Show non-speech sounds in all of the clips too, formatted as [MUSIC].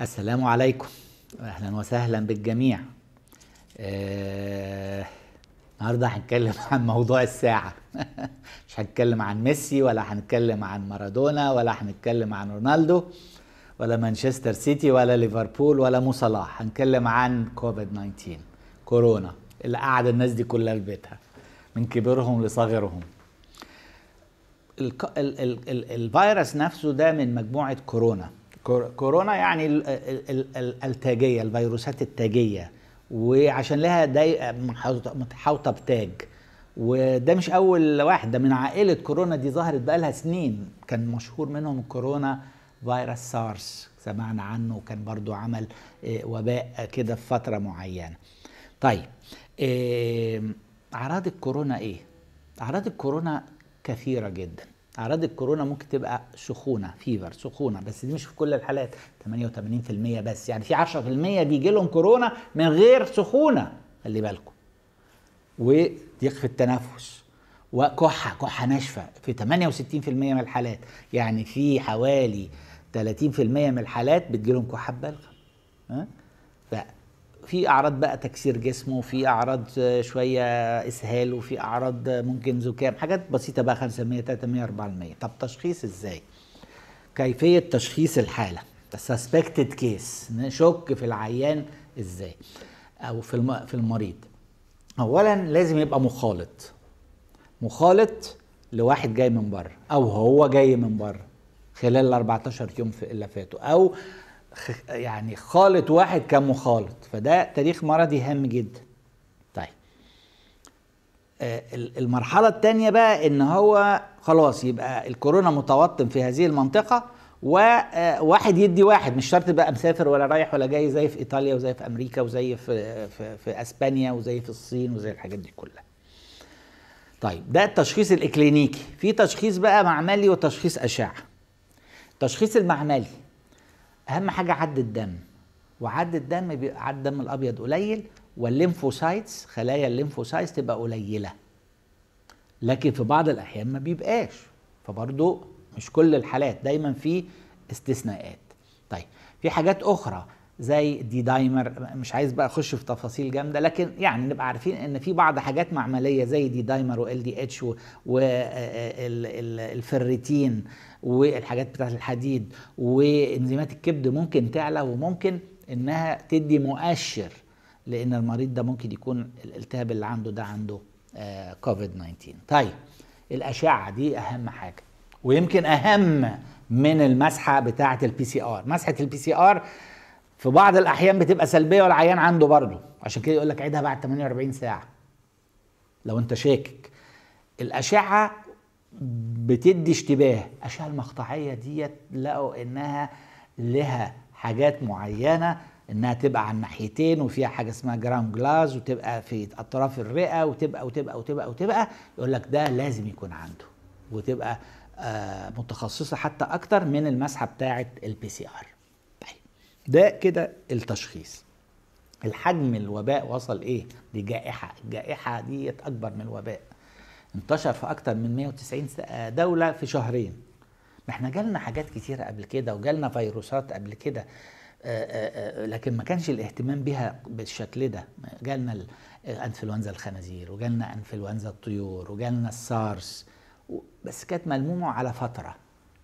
السلام عليكم اهلا وسهلا بالجميع آه... النهارده هنتكلم [LAUGHS] عن موضوع الساعه [LAUGHS] مش هنتكلم عن ميسي ولا هنتكلم عن مارادونا ولا هنتكلم عن رونالدو ولا مانشستر سيتي ولا ليفربول ولا مو صلاح هنتكلم عن كوفيد 19 كورونا اللي قعد الناس دي كلها في بيتها من كبيرهم لصغيرهم الفيروس نفسه ده من مجموعه كورونا كورونا يعني ال ال التاجيه الفيروسات التاجيه وعشان لها داي محاوطه بتاج وده مش اول واحد ده من عائله كورونا دي ظهرت بقى لها سنين كان مشهور منهم كورونا فيروس سارس سمعنا عنه وكان برضو عمل آه، وباء كده في فتره معينه طيب اعراض الكورونا ايه اعراض الكورونا كثيره جدا اعراض الكورونا ممكن تبقى سخونه فيفر سخونه بس دي مش في كل الحالات 88% بس يعني في 10% بيجي لهم كورونا من غير سخونه خلي بالكم وضيق في التنفس وكحه كحه ناشفه في 68% من الحالات يعني في حوالي 30% من الحالات بتجيلهم كحه بالغه ها أه؟ في اعراض بقى تكسير جسمه وفي اعراض شويه اسهال وفي اعراض ممكن زكام حاجات بسيطه بقى 500 300 400 طب تشخيص ازاي كيفيه تشخيص الحاله السسبكتد كيس نشك في العيان ازاي او في في المريض اولا لازم يبقى مخالط مخالط لواحد جاي من بره او هو جاي من بره خلال ال 14 يوم اللي فاتوا او يعني خالط واحد كان مخالط فده تاريخ مرضي هام جدا طيب آه، المرحلة الثانية بقى ان هو خلاص يبقى الكورونا متوطن في هذه المنطقة وواحد آه، يدي واحد مش شرط بقى مسافر ولا رايح ولا جاي زي في ايطاليا وزي في امريكا وزي في, في, في اسبانيا وزي في الصين وزي الحاجات دي كلها طيب ده التشخيص الاكلينيكي في تشخيص بقى معملي وتشخيص اشعه التشخيص المعملي اهم حاجه عد الدم وعد الدم بيبقى عد الدم الابيض قليل والليمفوسايتس خلايا الليمفوسايتس تبقى قليله لكن في بعض الاحيان ما بيبقاش فبرضه مش كل الحالات دايما في استثناءات طيب في حاجات اخرى زي الدي دايمر مش عايز بقى اخش في تفاصيل جامده لكن يعني نبقى عارفين ان في بعض حاجات معمليه زي دي دايمر وال دي اتش والفريتين والحاجات بتاعه الحديد وانزيمات الكبد ممكن تعلى وممكن انها تدي مؤشر لان المريض ده ممكن يكون الالتهاب اللي عنده ده عنده كوفيد آه، 19 طيب الاشعه دي اهم حاجه ويمكن اهم من المسحه بتاعه البي سي ار مسحه البي سي ار في بعض الاحيان بتبقى سلبيه والعيان عنده برضه عشان كده يقول لك عيدها بعد 48 ساعه لو انت شاكك الاشعه بتدي اشتباه الاشعه المقطعيه ديت لقوا انها لها حاجات معينه انها تبقى على الناحيتين وفيها حاجه اسمها جرام جلاز وتبقى في اطراف الرئه وتبقى وتبقى وتبقى وتبقى يقول لك ده لازم يكون عنده وتبقى آه، متخصصه حتى اكتر من المسحه بتاعه البي سي ار ده كده التشخيص الحجم الوباء وصل ايه دي جائحه الجائحه ديت اكبر من الوباء انتشر في اكتر من 190 دوله في شهرين ما احنا جالنا حاجات كتيره قبل كده وجالنا فيروسات قبل كده آه، آه، آه، لكن ما كانش الاهتمام بها بالشكل ده جالنا انفلونزا الخنازير وجالنا انفلونزا الطيور وجالنا السارس بس كانت ملمومه على فتره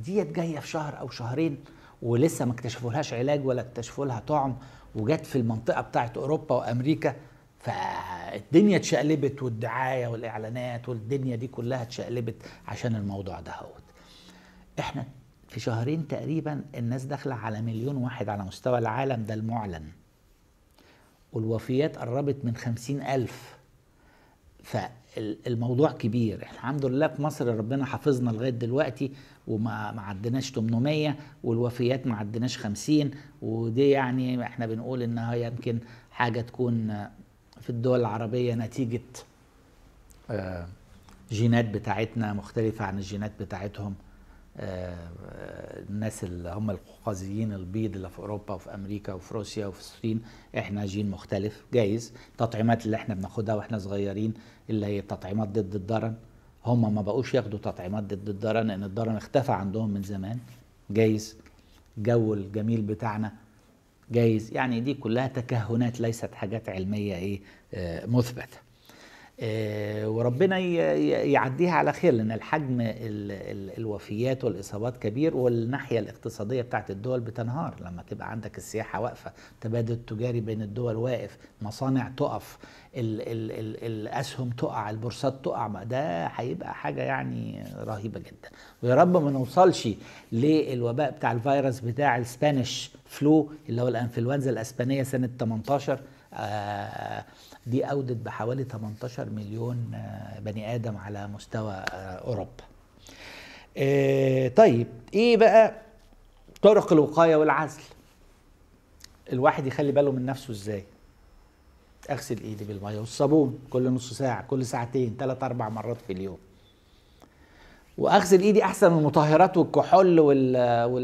ديت جايه في شهر او شهرين ولسه ما اكتشفولهاش علاج ولا اكتشفوا لها طعم وجت في المنطقه بتاعه اوروبا وامريكا فالدنيا اتشقلبت والدعايه والاعلانات والدنيا دي كلها اتشقلبت عشان الموضوع ده هوت احنا في شهرين تقريبا الناس داخله على مليون واحد على مستوى العالم ده المعلن والوفيات قربت من خمسين ألف ف الموضوع كبير احنا الحمد لله في مصر ربنا حافظنا لغايه دلوقتي وما ما عدناش 800 والوفيات ما عدناش 50 ودي يعني احنا بنقول انها يمكن حاجه تكون في الدول العربيه نتيجه آه، جينات بتاعتنا مختلفه عن الجينات بتاعتهم آه، الناس اللي هم القوقازيين البيض اللي في اوروبا وفي امريكا وفي روسيا وفي الصين احنا جين مختلف جايز التطعيمات اللي احنا بناخدها واحنا صغيرين اللي هي التطعيمات ضد الدرن هم ما بقوش ياخدوا تطعيمات ضد الدرن لان الدرن اختفى عندهم من زمان جايز الجو الجميل بتاعنا جايز يعني دي كلها تكهنات ليست حاجات علميه ايه آه، مثبته آه، وربنا يعديها على خير لان الحجم الوفيات والاصابات كبير والناحيه الاقتصاديه بتاعت الدول بتنهار لما تبقى عندك السياحه واقفه التبادل التجاري بين الدول واقف مصانع تقف الـ الـ الـ الاسهم تقع البورصات تقع ده هيبقى حاجه يعني رهيبه جدا ويا رب ما نوصلش للوباء بتاع الفيروس بتاع الاسبانيش فلو اللي هو الانفلونزا الاسبانيه سنه 18 آه، دي أودت بحوالي 18 مليون آه، بني آدم على مستوى آه، أوروبا طيب إيه بقى طرق الوقاية والعزل الواحد يخلي باله من نفسه إزاي اغسل ايدي بالميه والصابون كل نص ساعه كل ساعتين ثلاث اربع مرات في اليوم واغسل ايدي احسن من المطهرات والكحول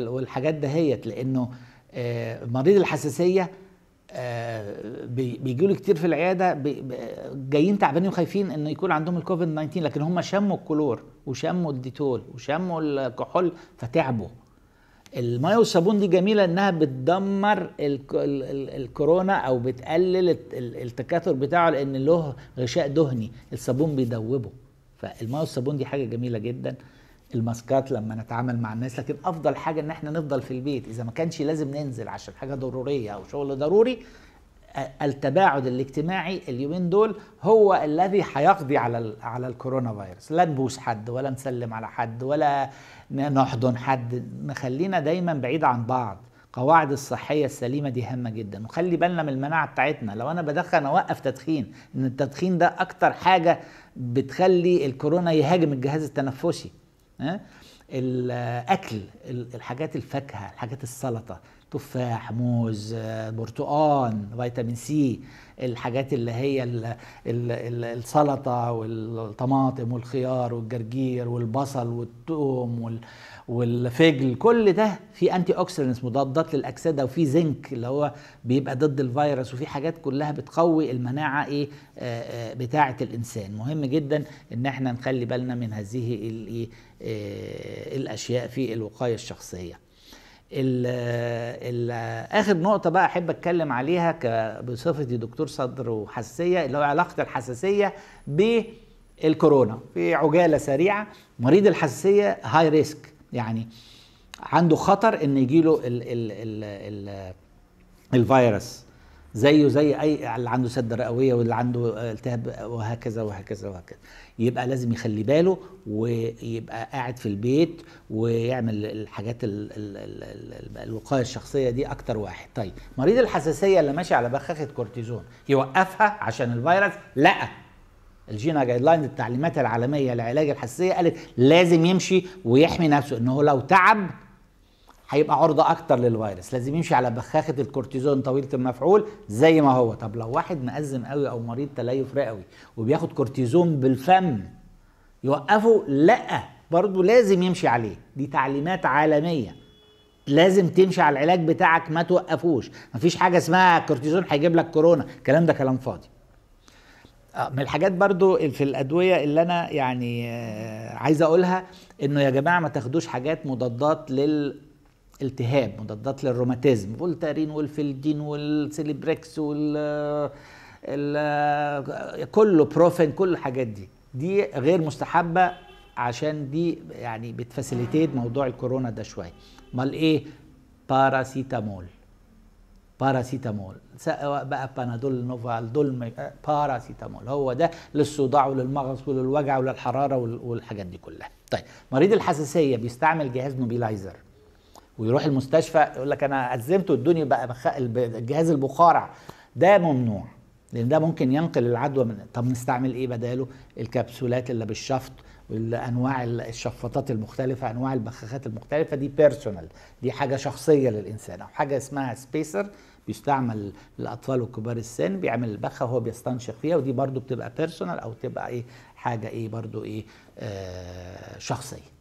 والحاجات دهيت لانه مريض الحساسيه بيجوا لي كتير في العياده جايين تعبانين وخايفين ان يكون عندهم الكوفيد 19 لكن هم شموا الكلور وشموا الديتول وشموا الكحول فتعبوا الميه والصابون دي جميله انها بتدمر الكورونا او بتقلل التكاثر بتاعه لان له غشاء دهني الصابون بيدوبه فالميه والصابون دي حاجه جميله جدا الماسكات لما نتعامل مع الناس لكن افضل حاجه ان احنا نفضل في البيت اذا ما كانش لازم ننزل عشان حاجه ضروريه او شغل ضروري التباعد الاجتماعي اليومين دول هو الذي هيقضي على على الكورونا فيروس لا نبوس حد ولا نسلم على حد ولا نحضن حد نخلينا دايما بعيد عن بعض قواعد الصحية السليمة دي هامة جدا وخلي بالنا من المناعة بتاعتنا لو أنا بدخن أوقف تدخين إن التدخين ده أكتر حاجة بتخلي الكورونا يهاجم الجهاز التنفسي الاكل الحاجات الفاكهه الحاجات السلطه تفاح موز برتقان فيتامين سي الحاجات اللي هي السلطه والطماطم والخيار والجرجير والبصل والثوم والفجل كل ده في انتي اوكسيدنتس مضادات للاكسده وفي زنك اللي هو بيبقى ضد الفيروس وفي حاجات كلها بتقوي المناعه ايه آه، آه، بتاعه الانسان مهم جدا ان احنا نخلي بالنا من هذه الايه آه، الاشياء في الوقايه الشخصيه ال ال اخر نقطه بقى احب اتكلم عليها بصفتي دكتور صدر وحساسيه اللي هو علاقه الحساسيه بالكورونا في عجاله سريعه مريض الحساسيه هاي ريسك يعني عنده خطر ان له ال ال ال ال الفيروس زيه زي اي اللي عنده سد رئويه واللي عنده التهاب وهكذا وهكذا وهكذا يبقى لازم يخلي باله ويبقى قاعد في البيت ويعمل الحاجات الوقايه الشخصيه دي اكتر واحد طيب مريض الحساسيه اللي ماشي على بخاخه كورتيزون يوقفها عشان الفيروس لا الجينا جايد لاين التعليمات العالميه لعلاج الحساسيه قالت لازم يمشي ويحمي نفسه انه لو تعب هيبقى عرضه اكتر للفيروس لازم يمشي على بخاخه الكورتيزون طويله المفعول زي ما هو طب لو واحد مأزم قوي او مريض تليف رئوي وبياخد كورتيزون بالفم يوقفه لا برضه لازم يمشي عليه دي تعليمات عالميه لازم تمشي على العلاج بتاعك ما توقفوش مفيش حاجه اسمها كورتيزون هيجيب لك كورونا الكلام ده كلام فاضي آه، من الحاجات برضو في الادويه اللي انا يعني آه، عايز اقولها انه يا جماعه ما تاخدوش حاجات مضادات للالتهاب مضادات للروماتيزم فولتارين والفلدين والسيليبريكس وال آه، كله بروفين كل الحاجات دي دي غير مستحبه عشان دي يعني بتفاسيليتيت موضوع الكورونا ده شويه امال ايه باراسيتامول باراسيتامول سواء بقى بانادول نوفال دول باراسيتامول هو ده للصداع وللمغص وللوجع وللحراره والحاجات دي كلها طيب مريض الحساسيه بيستعمل جهاز موبيلايزر ويروح المستشفى يقول لك انا ازمته الدنيا بقى الجهاز البخارع ده ممنوع لان ده ممكن ينقل العدوى من طب نستعمل ايه بداله الكبسولات اللي بالشفط الانواع الشفاطات المختلفه انواع البخاخات المختلفه دي بيرسونال دي حاجه شخصيه للانسان او حاجه اسمها سبيسر بيستعمل للاطفال وكبار السن بيعمل البخه وهو بيستنشق فيها ودي برضو بتبقى بيرسونال او بتبقى ايه حاجه ايه برضو ايه آه شخصيه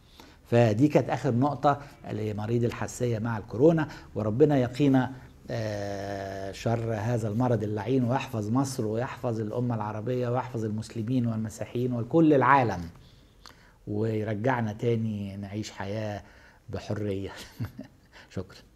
فدي كانت اخر نقطه لمريض الحساسيه مع الكورونا وربنا يقينا آه شر هذا المرض اللعين ويحفظ مصر ويحفظ الامه العربيه ويحفظ المسلمين والمسيحيين وكل العالم ويرجعنا تاني نعيش حياة بحرية [LAUGHS] شكرا